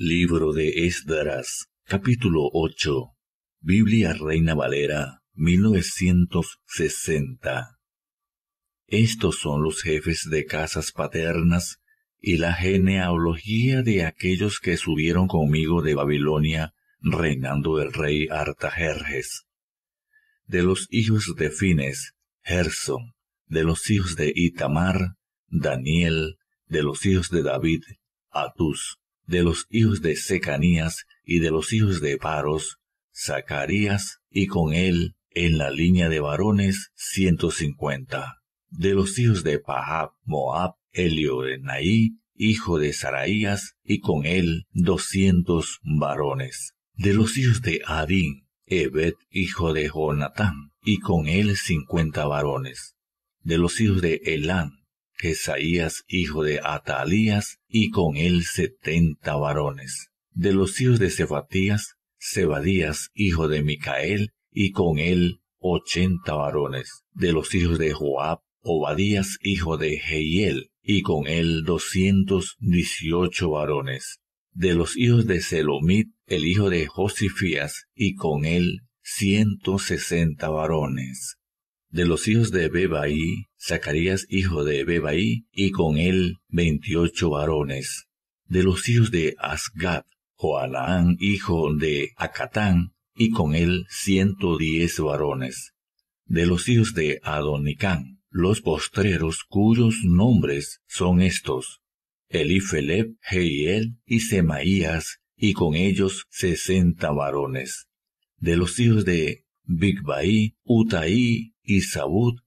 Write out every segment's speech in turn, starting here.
Libro de Esdras, capítulo 8. Biblia Reina Valera, 1960. Estos son los jefes de casas paternas y la genealogía de aquellos que subieron conmigo de Babilonia, reinando el rey Artajerjes. De los hijos de Fines, Gerson. De los hijos de Itamar, Daniel. De los hijos de David, Atus de los hijos de Secanías y de los hijos de Paros, Zacarías, y con él, en la línea de varones, ciento cincuenta. De los hijos de Pahab, Moab, Naí hijo de Saraías, y con él doscientos varones. De los hijos de Adín, Ebed, hijo de Jonatán, y con él cincuenta varones. De los hijos de Elán, Jesaías hijo de Atalías, y con él setenta varones. De los hijos de Sefatías, Sebadías hijo de Micael, y con él ochenta varones. De los hijos de Joab, Obadías hijo de Jehiel, y con él doscientos dieciocho varones. De los hijos de Selomit, el hijo de Josifías, y con él ciento sesenta varones de los hijos de Bebaí, Zacarías hijo de Bebaí, y con él veintiocho varones. De los hijos de Asgad, Joalán hijo de Acatán, y con él ciento diez varones. De los hijos de Adonicán, los postreros cuyos nombres son estos, Elifeleb, Heiel y Semaías, y con ellos sesenta varones. De los hijos de Bigbaí, Utaí, y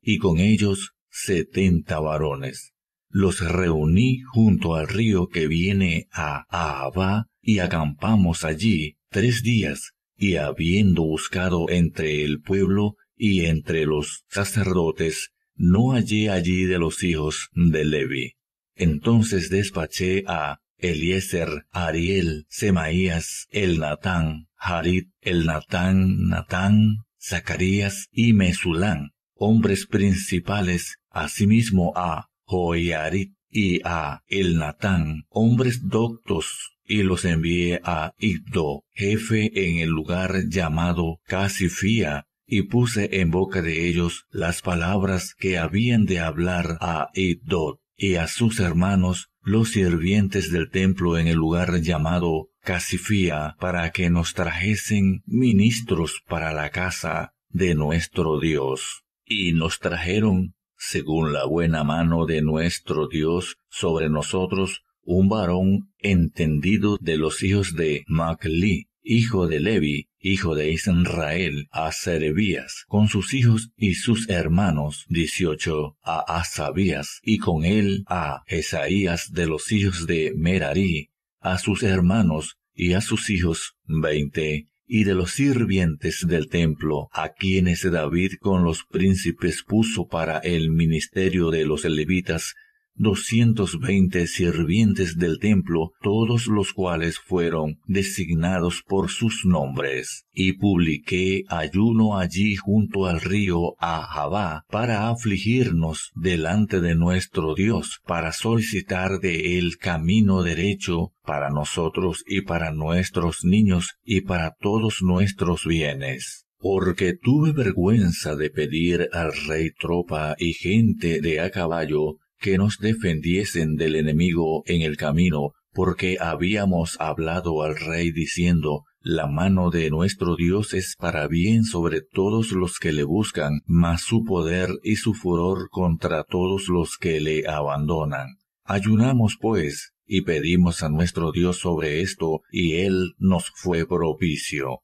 y con ellos setenta varones. Los reuní junto al río que viene a Ahaba y acampamos allí tres días, y habiendo buscado entre el pueblo y entre los sacerdotes, no hallé allí de los hijos de Levi. Entonces despaché a Eliezer, Ariel, Semaías, el Natán, Harit, el Natán, Natán, Zacarías y Mesulán, hombres principales, asimismo a Joiarit y a Elnatán, hombres doctos, y los envié a Iddo, jefe en el lugar llamado Casifía, y puse en boca de ellos las palabras que habían de hablar a Iddo y a sus hermanos, los sirvientes del templo en el lugar llamado Casifía para que nos trajesen ministros para la casa de nuestro Dios. Y nos trajeron, según la buena mano de nuestro Dios, sobre nosotros un varón entendido de los hijos de Macli, hijo de Levi, hijo de Israel, a Serebías, con sus hijos y sus hermanos, dieciocho, a Asabías, y con él a Esaías de los hijos de Merari, a sus hermanos y a sus hijos veinte, y de los sirvientes del templo, a quienes David con los príncipes puso para el ministerio de los levitas Doscientos veinte sirvientes del templo, todos los cuales fueron designados por sus nombres, y publiqué ayuno allí junto al río Ahabá para afligirnos delante de nuestro Dios, para solicitar de él camino derecho para nosotros y para nuestros niños y para todos nuestros bienes porque tuve vergüenza de pedir al rey tropa y gente de a caballo que nos defendiesen del enemigo en el camino, porque habíamos hablado al rey diciendo, la mano de nuestro Dios es para bien sobre todos los que le buscan, mas su poder y su furor contra todos los que le abandonan. Ayunamos, pues, y pedimos a nuestro Dios sobre esto, y Él nos fue propicio.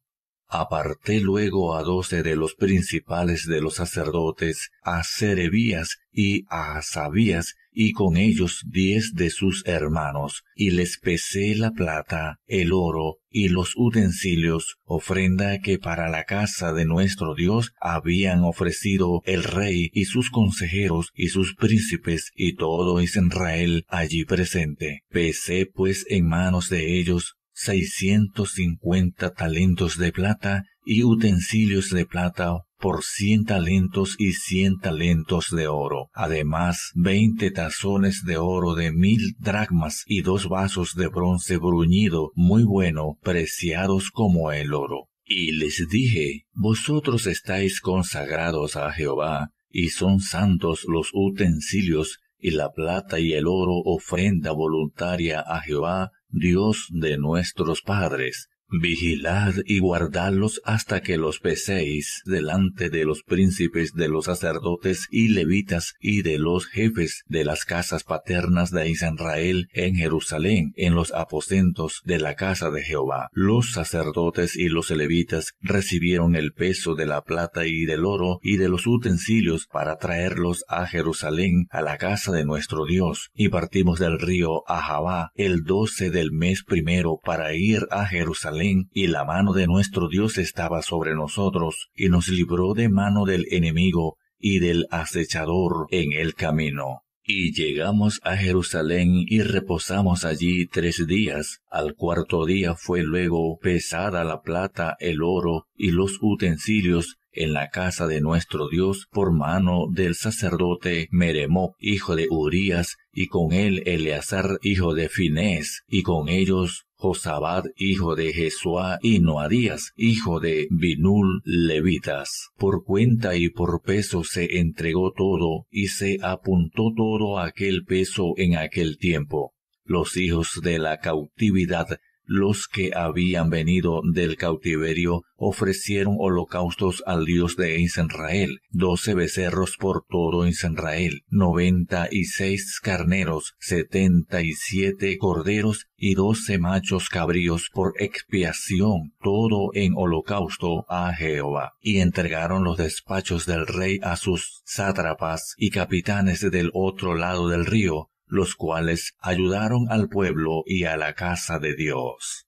Aparté luego a doce de los principales de los sacerdotes, a Serebías y a Asabías, y con ellos diez de sus hermanos, y les pesé la plata, el oro y los utensilios, ofrenda que para la casa de nuestro Dios habían ofrecido el rey y sus consejeros y sus príncipes y todo Israel allí presente. Pesé pues en manos de ellos seiscientos cincuenta talentos de plata y utensilios de plata por cien talentos y cien talentos de oro, además veinte tazones de oro de mil dracmas y dos vasos de bronce bruñido muy bueno, preciados como el oro. Y les dije, Vosotros estáis consagrados a Jehová, y son santos los utensilios, y la plata y el oro ofrenda voluntaria a Jehová Dios de nuestros padres, Vigilad y guardadlos hasta que los peséis delante de los príncipes, de los sacerdotes y levitas y de los jefes de las casas paternas de Israel en Jerusalén, en los aposentos de la casa de Jehová. Los sacerdotes y los levitas recibieron el peso de la plata y del oro y de los utensilios para traerlos a Jerusalén, a la casa de nuestro Dios. Y partimos del río Ahabá el doce del mes primero para ir a Jerusalén y la mano de nuestro Dios estaba sobre nosotros, y nos libró de mano del enemigo y del acechador en el camino. Y llegamos a Jerusalén y reposamos allí tres días. Al cuarto día fue luego pesada la plata, el oro y los utensilios en la casa de nuestro Dios por mano del sacerdote Meremoc, hijo de Urías, y con él Eleazar, hijo de Finés, y con ellos Josabad, hijo de Jesuá, y Noadías, hijo de Binul, levitas. Por cuenta y por peso se entregó todo, y se apuntó todo aquel peso en aquel tiempo. Los hijos de la cautividad los que habían venido del cautiverio ofrecieron holocaustos al Dios de Israel, doce becerros por todo Israel, noventa y seis carneros, setenta y siete corderos y doce machos cabríos por expiación, todo en holocausto a Jehová. Y entregaron los despachos del rey a sus sátrapas y capitanes del otro lado del río, los cuales ayudaron al pueblo y a la casa de Dios.